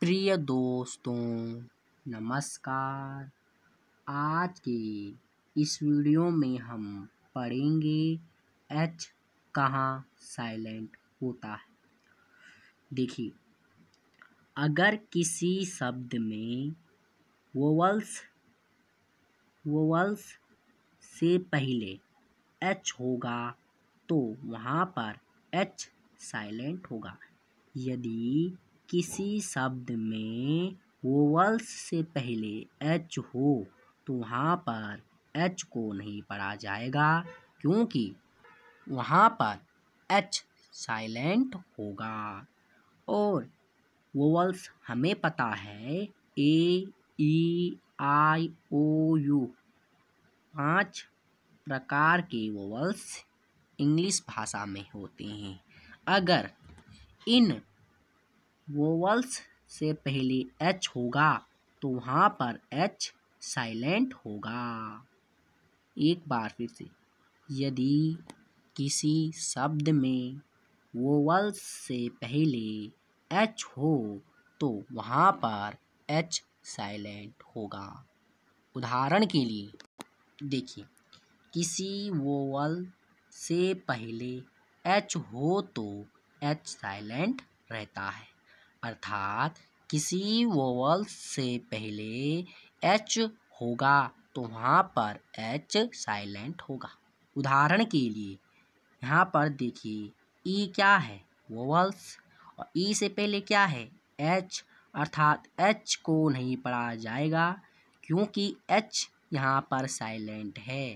प्रिय दोस्तों नमस्कार आज के इस वीडियो में हम पढ़ेंगे एच कहाँ साइलेंट होता है देखिए अगर किसी शब्द में वोवल्स वोवल्स से पहले एच होगा तो वहाँ पर एच साइलेंट होगा यदि किसी शब्द में वोवल्स से पहले एच हो तो वहाँ पर एच को नहीं पढ़ा जाएगा क्योंकि वहाँ पर एच साइलेंट होगा और वोवल्स हमें पता है ए ई आई ओ यू पांच प्रकार के वोवल्स इंग्लिश भाषा में होते हैं अगर इन वोवल्स से पहले एच होगा तो वहाँ पर एच साइलेंट होगा एक बार फिर से यदि किसी शब्द में वोवल्स से पहले एच हो तो वहाँ पर एच साइलेंट होगा उदाहरण के लिए देखिए किसी वोवल से पहले एच हो तो एच साइलेंट रहता है अर्थात किसी वोवल से पहले एच होगा तो वहाँ पर एच साइलेंट होगा उदाहरण के लिए यहाँ पर देखिए ई e क्या है वोवल्स और ई e से पहले क्या है एच अर्थात एच को नहीं पढ़ा जाएगा क्योंकि एच यहाँ पर साइलेंट है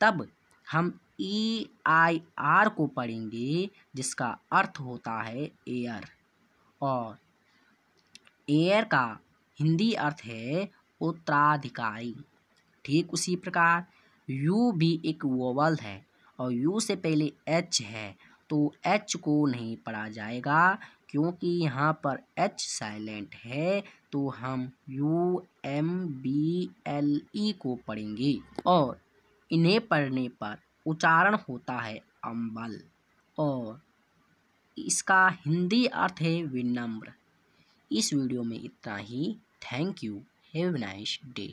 तब हम ई आई आर को पढ़ेंगे जिसका अर्थ होता है एयर और एयर का हिंदी अर्थ है उत्तराधिकारी ठीक उसी प्रकार यू भी एक वोवल है और यू से पहले एच है तो एच को नहीं पढ़ा जाएगा क्योंकि यहाँ पर एच साइलेंट है तो हम U M B L E को पढ़ेंगे और इन्हें पढ़ने पर उच्चारण होता है अम्बल और इसका हिंदी अर्थ है विनम्र इस वीडियो में इतना ही thank you have nice day